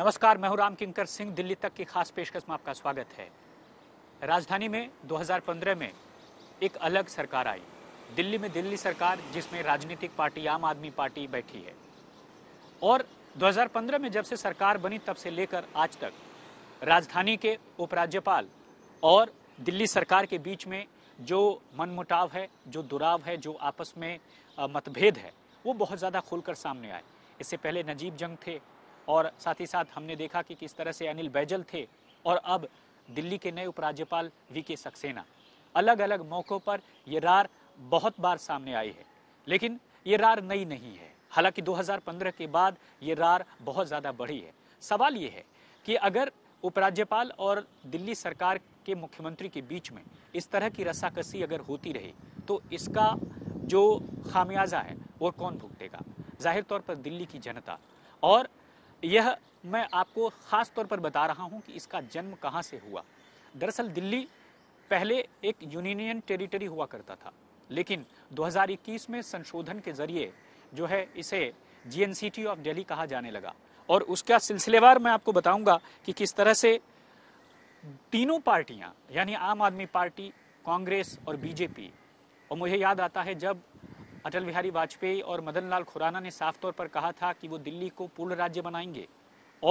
नमस्कार मैं हूं राम किंकर सिंह दिल्ली तक की खास पेशकश में आपका स्वागत है राजधानी में 2015 में एक अलग सरकार आई दिल्ली में दिल्ली सरकार जिसमें राजनीतिक पार्टी आम आदमी पार्टी बैठी है और 2015 में जब से सरकार बनी तब से लेकर आज तक राजधानी के उपराज्यपाल और दिल्ली सरकार के बीच में जो मनमुटाव है जो दुराव है जो आपस में मतभेद है वो बहुत ज़्यादा खुलकर सामने आए इससे पहले नजीब जंग थे और साथ ही साथ हमने देखा कि किस तरह से अनिल बैजल थे और अब दिल्ली के नए उपराज्यपाल वी के सक्सेना अलग अलग मौक़ों पर ये रार बहुत बार सामने आई है लेकिन ये रार नई नहीं है हालांकि 2015 के बाद ये रार बहुत ज़्यादा बढ़ी है सवाल ये है कि अगर उपराज्यपाल और दिल्ली सरकार के मुख्यमंत्री के बीच में इस तरह की रस्साकसी अगर होती रही तो इसका जो खामियाजा है वो कौन भुगतेगा जाहिर तौर पर दिल्ली की जनता और यह मैं आपको ख़ास तौर पर बता रहा हूँ कि इसका जन्म कहाँ से हुआ दरअसल दिल्ली पहले एक यूनियन टेरिटरी हुआ करता था लेकिन 2021 में संशोधन के जरिए जो है इसे जी ऑफ दिल्ली कहा जाने लगा और उसका सिलसिलेवार मैं आपको बताऊंगा कि किस तरह से तीनों पार्टियां यानी आम आदमी पार्टी कांग्रेस और बीजेपी और मुझे याद आता है जब अटल बिहारी वाजपेयी और मदन लाल खुराना ने साफ तौर पर कहा था कि वो दिल्ली को पूर्ण राज्य बनाएंगे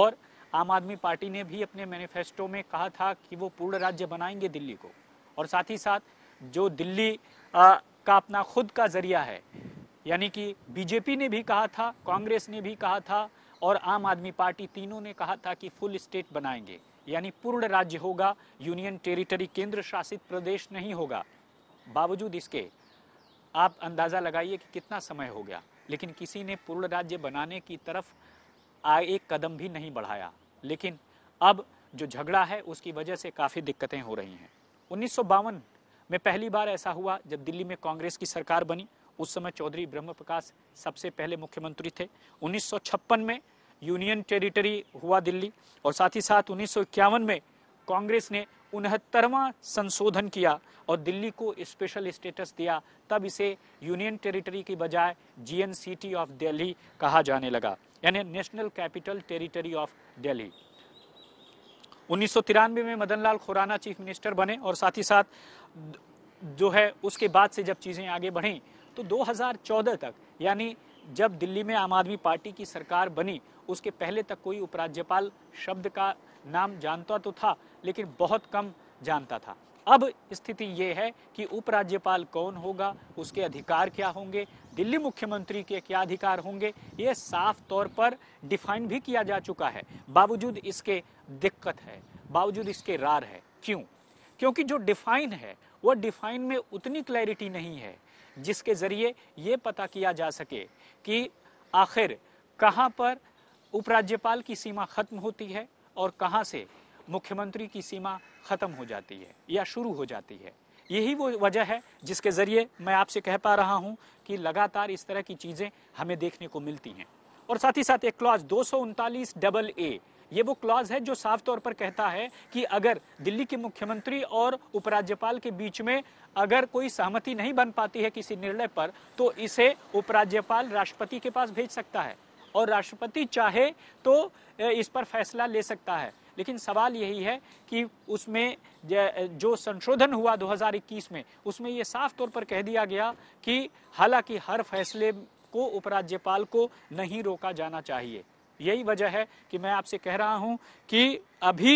और आम आदमी पार्टी ने भी अपने मैनिफेस्टो में कहा था कि वो पूर्ण राज्य बनाएंगे दिल्ली को और साथ ही साथ जो दिल्ली आ, का अपना खुद का जरिया है यानी कि बीजेपी ने भी कहा था कांग्रेस ने भी कहा था और आम आदमी पार्टी तीनों ने कहा था कि फुल स्टेट बनाएंगे यानी पूर्ण राज्य होगा यूनियन टेरिटरी केंद्र शासित प्रदेश नहीं होगा बावजूद इसके आप अंदाज़ा लगाइए कि कितना समय हो गया लेकिन किसी ने पूर्ण राज्य बनाने की तरफ आ एक कदम भी नहीं बढ़ाया लेकिन अब जो झगड़ा है उसकी वजह से काफ़ी दिक्कतें हो रही हैं उन्नीस में पहली बार ऐसा हुआ जब दिल्ली में कांग्रेस की सरकार बनी उस समय चौधरी ब्रह्म प्रकाश सबसे पहले मुख्यमंत्री थे उन्नीस में यूनियन टेरिटरी हुआ दिल्ली और साथ ही साथ उन्नीस में कांग्रेस ने उनहत्तरवा संशोधन किया और दिल्ली को स्पेशल स्टेटस दिया तब इसे यूनियन टेरिटरी की बजाय जीएनसीटी सिटी ऑफ दिल्ली कहा जाने लगा यानी national capital territory of Delhi उन्नीस में मदन लाल खुराना चीफ मिनिस्टर बने और साथ ही साथ जो है उसके बाद से जब चीज़ें आगे बढ़ी तो 2014 तक यानी जब दिल्ली में आम आदमी पार्टी की सरकार बनी उसके पहले तक कोई उपराज्यपाल शब्द का नाम जानता तो था लेकिन बहुत कम जानता था अब स्थिति ये है कि उपराज्यपाल कौन होगा उसके अधिकार क्या होंगे दिल्ली मुख्यमंत्री के क्या अधिकार होंगे ये साफ तौर पर डिफाइन भी किया जा चुका है बावजूद इसके दिक्कत है बावजूद इसके रार है क्यों क्योंकि जो डिफाइन है वह डिफाइन में उतनी क्लैरिटी नहीं है जिसके ज़रिए ये पता किया जा सके कि आखिर कहाँ पर उपराज्यपाल की सीमा खत्म होती है और कहाँ से मुख्यमंत्री की सीमा खत्म हो जाती है या शुरू हो जाती है यही वो वजह है जिसके ज़रिए मैं आपसे कह पा रहा हूँ कि लगातार इस तरह की चीज़ें हमें देखने को मिलती हैं और साथ ही साथ एक क्लॉज दो डबल ए ये वो क्लॉज है जो साफ तौर पर कहता है कि अगर दिल्ली के मुख्यमंत्री और उपराज्यपाल के बीच में अगर कोई सहमति नहीं बन पाती है किसी निर्णय पर तो इसे उपराज्यपाल राष्ट्रपति के पास भेज सकता है और राष्ट्रपति चाहे तो इस पर फैसला ले सकता है लेकिन सवाल यही है कि उसमें जो संशोधन हुआ 2021 में उसमें ये साफ तौर पर कह दिया गया कि हालांकि हर फैसले को उपराज्यपाल को नहीं रोका जाना चाहिए यही वजह है कि मैं आपसे कह रहा हूं कि अभी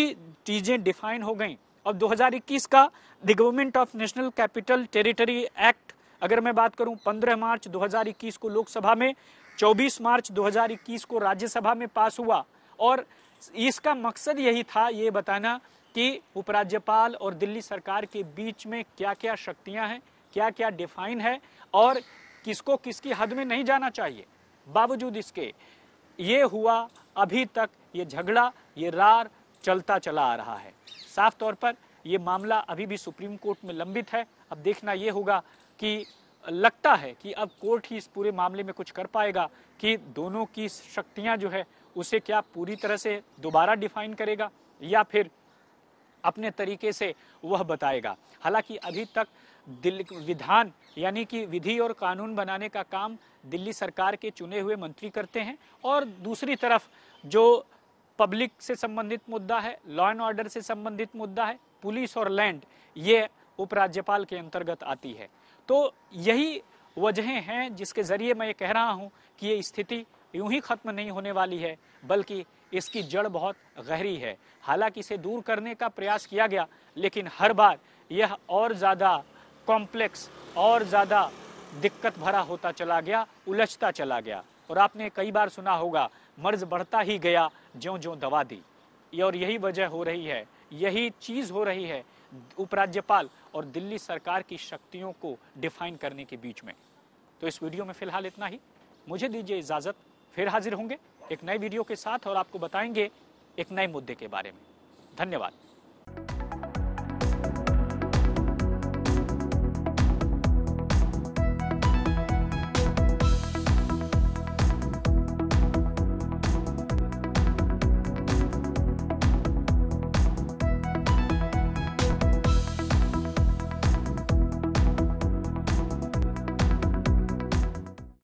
चीज़ें डिफाइन हो गई अब 2021 का government of national capital territory act अगर मैं बात करूं 15 मार्च 2021 को लोकसभा में 24 मार्च 2021 को राज्यसभा में पास हुआ और इसका मकसद यही था ये बताना कि उपराज्यपाल और दिल्ली सरकार के बीच में क्या क्या शक्तियां हैं क्या क्या डिफाइन है और किसको किसकी हद में नहीं जाना चाहिए बावजूद इसके ये हुआ अभी तक ये झगड़ा ये रार चलता चला आ रहा है साफ तौर पर ये मामला अभी भी सुप्रीम कोर्ट में लंबित है अब देखना ये होगा कि लगता है कि अब कोर्ट ही इस पूरे मामले में कुछ कर पाएगा कि दोनों की शक्तियां जो है उसे क्या पूरी तरह से दोबारा डिफाइन करेगा या फिर अपने तरीके से वह बताएगा हालांकि अभी तक दिल्ली विधान यानी कि विधि और कानून बनाने का काम दिल्ली सरकार के चुने हुए मंत्री करते हैं और दूसरी तरफ जो पब्लिक से संबंधित मुद्दा है लॉ एंड ऑर्डर से संबंधित मुद्दा है पुलिस और लैंड ये उपराज्यपाल के अंतर्गत आती है तो यही वजहें हैं जिसके ज़रिए मैं ये कह रहा हूँ कि ये स्थिति यूं ही ख़त्म नहीं होने वाली है बल्कि इसकी जड़ बहुत गहरी है हालांकि इसे दूर करने का प्रयास किया गया लेकिन हर बार यह और ज़्यादा कॉम्प्लेक्स और ज़्यादा दिक्कत भरा होता चला गया उलझता चला गया और आपने कई बार सुना होगा मर्ज बढ़ता ही गया ज्यों ज्यों दवा दी और यही वजह हो रही है यही चीज़ हो रही है उपराज्यपाल और दिल्ली सरकार की शक्तियों को डिफाइन करने के बीच में तो इस वीडियो में फ़िलहाल इतना ही मुझे दीजिए इजाज़त फिर हाजिर होंगे एक नए वीडियो के साथ और आपको बताएंगे एक नए मुद्दे के बारे में धन्यवाद